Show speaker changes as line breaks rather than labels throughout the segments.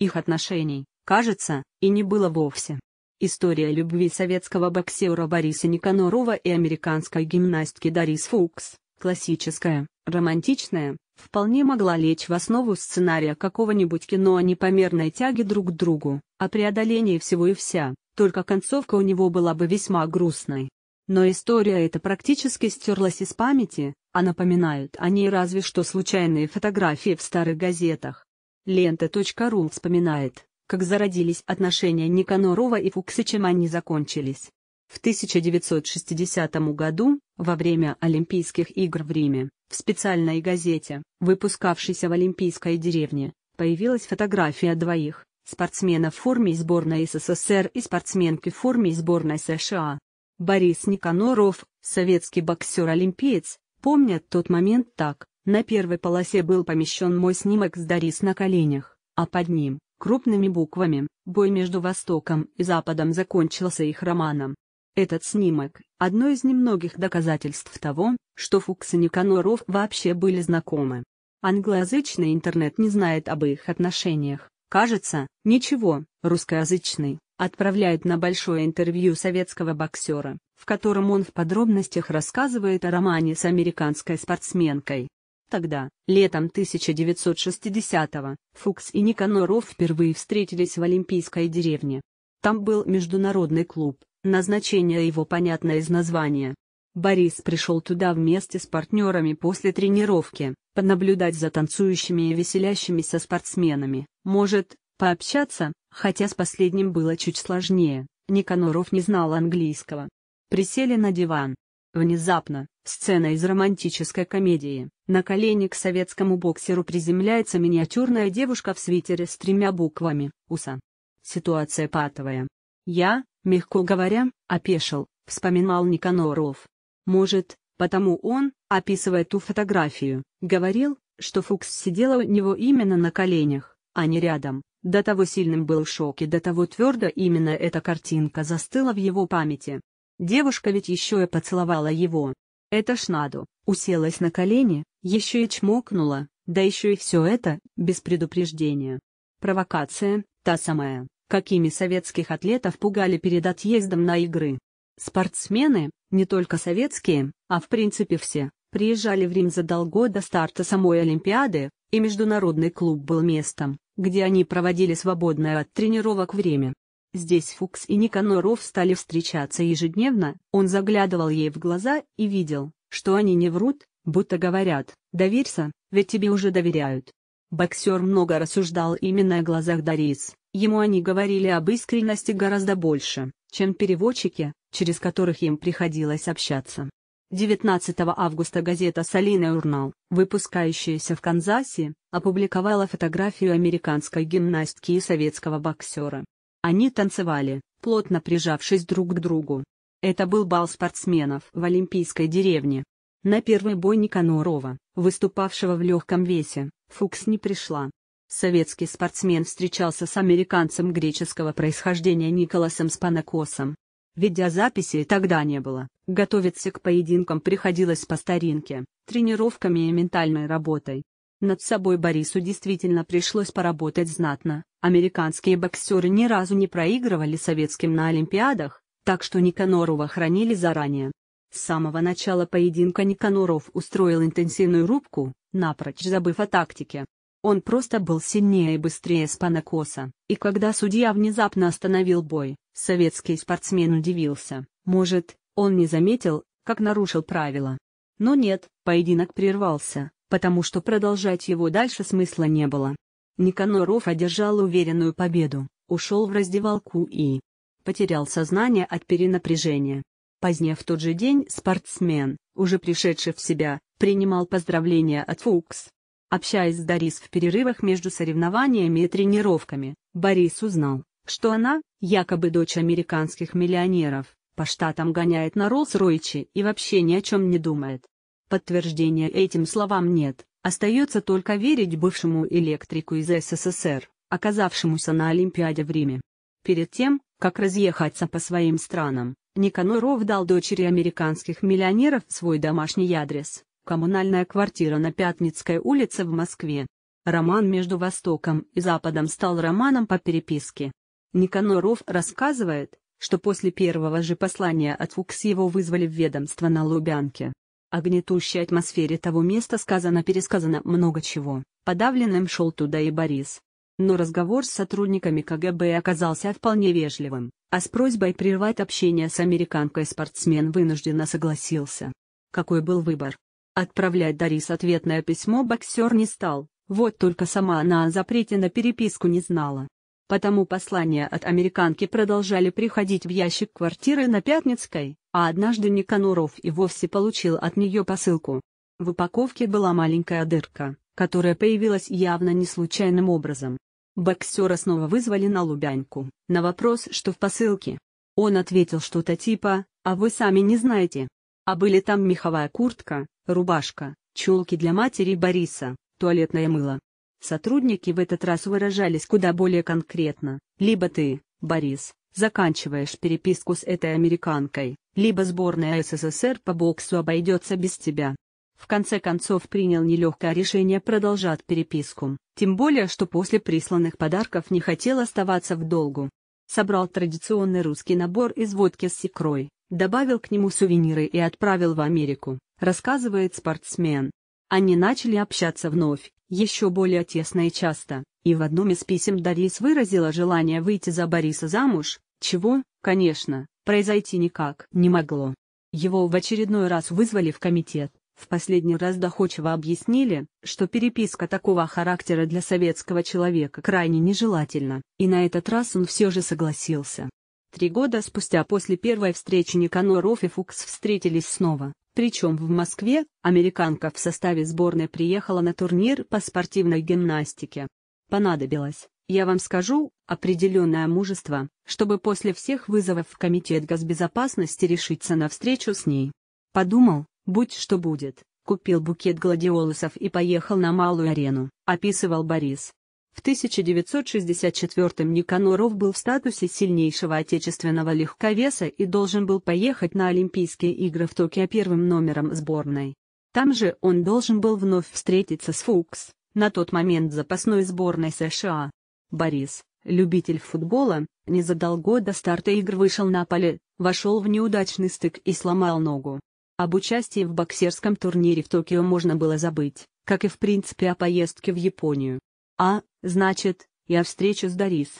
Их отношений, кажется, и не было вовсе. История любви советского боксера Бориса Никонорова и американской гимнастки Дарис Фукс, классическая, романтичная, вполне могла лечь в основу сценария какого-нибудь кино о непомерной тяге друг к другу, о преодолении всего и вся, только концовка у него была бы весьма грустной. Но история эта практически стерлась из памяти, а напоминают о ней разве что случайные фотографии в старых газетах. Лента.ру вспоминает, как зародились отношения Никанорова и Фукса, чем они закончились. В 1960 году, во время Олимпийских игр в Риме, в специальной газете, выпускавшейся в Олимпийской деревне, появилась фотография двоих, спортсмена в форме сборной СССР и спортсменки в форме сборной США. Борис Никаноров, советский боксер-олимпиец, помнят тот момент так. На первой полосе был помещен мой снимок с Дарис на коленях, а под ним, крупными буквами, бой между Востоком и Западом закончился их романом. Этот снимок – одно из немногих доказательств того, что Фукс и Никаноров вообще были знакомы. Англоязычный интернет не знает об их отношениях. Кажется, ничего, русскоязычный, отправляет на большое интервью советского боксера, в котором он в подробностях рассказывает о романе с американской спортсменкой. Тогда, летом 1960-го, Фукс и Никаноров впервые встретились в Олимпийской деревне. Там был международный клуб, назначение его понятно из названия. Борис пришел туда вместе с партнерами после тренировки, понаблюдать за танцующими и веселящимися спортсменами, может, пообщаться, хотя с последним было чуть сложнее, Никаноров не знал английского. Присели на диван. Внезапно, сцена из романтической комедии, на колени к советскому боксеру приземляется миниатюрная девушка в свитере с тремя буквами «УСА». Ситуация патовая. Я, мягко говоря, опешил, вспоминал Никаноров. Может, потому он, описывая ту фотографию, говорил, что Фукс сидела у него именно на коленях, а не рядом. До того сильным был шок и до того твердо именно эта картинка застыла в его памяти. Девушка ведь еще и поцеловала его. Это ж надо, уселась на колени, еще и чмокнула, да еще и все это, без предупреждения. Провокация, та самая, какими советских атлетов пугали перед отъездом на игры. Спортсмены, не только советские, а в принципе все, приезжали в Рим задолго до старта самой Олимпиады, и международный клуб был местом, где они проводили свободное от тренировок время. Здесь Фукс и Никаноров стали встречаться ежедневно, он заглядывал ей в глаза и видел, что они не врут, Будто говорят, доверься, ведь тебе уже доверяют. Боксер много рассуждал именно о глазах Дарис, ему они говорили об искренности гораздо больше, чем переводчики, через которых им приходилось общаться. 19 августа газета «Солина Урнал», выпускающаяся в Канзасе, опубликовала фотографию американской гимнастки и советского боксера. Они танцевали, плотно прижавшись друг к другу. Это был бал спортсменов в Олимпийской деревне, на первый бой Никанорова, выступавшего в легком весе, Фукс не пришла. Советский спортсмен встречался с американцем греческого происхождения Николасом Спанакосом. Видеозаписи тогда не было, готовиться к поединкам приходилось по старинке, тренировками и ментальной работой. Над собой Борису действительно пришлось поработать знатно, американские боксеры ни разу не проигрывали советским на Олимпиадах, так что Никанорова хранили заранее. С самого начала поединка Никаноров устроил интенсивную рубку, напрочь забыв о тактике. Он просто был сильнее и быстрее Спанакоса, и когда судья внезапно остановил бой, советский спортсмен удивился, может, он не заметил, как нарушил правила. Но нет, поединок прервался, потому что продолжать его дальше смысла не было. Никаноров одержал уверенную победу, ушел в раздевалку и потерял сознание от перенапряжения. Позднее в тот же день спортсмен, уже пришедший в себя, принимал поздравления от Фукс. Общаясь с Дарис в перерывах между соревнованиями и тренировками, Борис узнал, что она, якобы дочь американских миллионеров, по штатам гоняет на Роллс-Ройче и вообще ни о чем не думает. Подтверждения этим словам нет, остается только верить бывшему электрику из СССР, оказавшемуся на Олимпиаде в Риме. Перед тем, как разъехаться по своим странам, Никаноров дал дочери американских миллионеров свой домашний адрес, коммунальная квартира на Пятницкой улице в Москве. Роман между Востоком и Западом стал романом по переписке. Никаноров рассказывает, что после первого же послания от Фукс его вызвали в ведомство на Лубянке. О гнетущей атмосфере того места сказано-пересказано много чего. Подавленным шел туда и Борис, но разговор с сотрудниками КГБ оказался вполне вежливым, а с просьбой прервать общение с американкой спортсмен вынужденно согласился. Какой был выбор? Отправлять Дарис ответное письмо боксер не стал, вот только сама она о запрете на переписку не знала. Потому послания от американки продолжали приходить в ящик квартиры на Пятницкой, а однажды Никаноров и вовсе получил от нее посылку. В упаковке была маленькая дырка, которая появилась явно не случайным образом. Боксера снова вызвали на Лубянку. На вопрос, что в посылке, он ответил что-то типа «А вы сами не знаете». А были там меховая куртка, рубашка, чулки для матери Бориса, туалетное мыло. Сотрудники в этот раз выражались куда более конкретно. Либо ты, Борис, заканчиваешь переписку с этой американкой, либо сборная СССР по боксу обойдется без тебя в конце концов принял нелегкое решение продолжать переписку, тем более что после присланных подарков не хотел оставаться в долгу. Собрал традиционный русский набор из водки с икрой, добавил к нему сувениры и отправил в Америку, рассказывает спортсмен. Они начали общаться вновь, еще более тесно и часто, и в одном из писем Дарис выразила желание выйти за Бориса замуж, чего, конечно, произойти никак не могло. Его в очередной раз вызвали в комитет, в последний раз доходчиво объяснили, что переписка такого характера для советского человека крайне нежелательна, и на этот раз он все же согласился. Три года спустя после первой встречи Никаноров и Фукс встретились снова, причем в Москве, американка в составе сборной приехала на турнир по спортивной гимнастике. Понадобилось, я вам скажу, определенное мужество, чтобы после всех вызовов в Комитет госбезопасности решиться на встречу с ней. Подумал, «Будь что будет, купил букет гладиолусов и поехал на малую арену», — описывал Борис. В 1964-м Никаноров был в статусе сильнейшего отечественного легковеса и должен был поехать на Олимпийские игры в Токио первым номером сборной. Там же он должен был вновь встретиться с Фукс, на тот момент запасной сборной США. Борис, любитель футбола, незадолго до старта игр вышел на поле, вошел в неудачный стык и сломал ногу. Об участии в боксерском турнире в Токио можно было забыть, как и в принципе о поездке в Японию. А, значит, и о встрече с Дарис.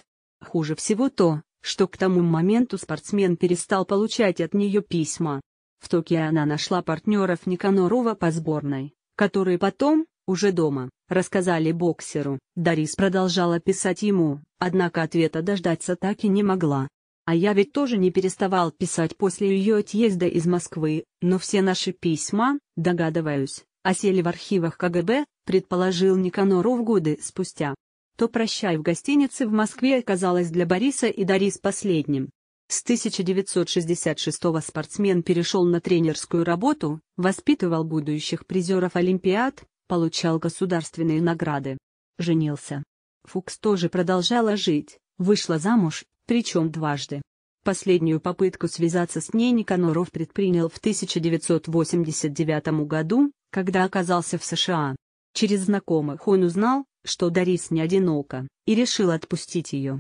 Хуже всего то, что к тому моменту спортсмен перестал получать от нее письма. В Токио она нашла партнеров Никанорова по сборной, которые потом, уже дома, рассказали боксеру. Дарис продолжала писать ему, однако ответа дождаться так и не могла. А я ведь тоже не переставал писать после ее отъезда из Москвы, но все наши письма, догадываюсь, осели в архивах КГБ, предположил Никаноров годы спустя. То «Прощай» в гостинице в Москве оказалось для Бориса и Дарис последним. С 1966-го спортсмен перешел на тренерскую работу, воспитывал будущих призеров Олимпиад, получал государственные награды. Женился. Фукс тоже продолжала жить, вышла замуж, причем дважды. Последнюю попытку связаться с ней Никаноров предпринял в 1989 году, когда оказался в США. Через знакомых он узнал, что Дарис не одинока, и решил отпустить ее.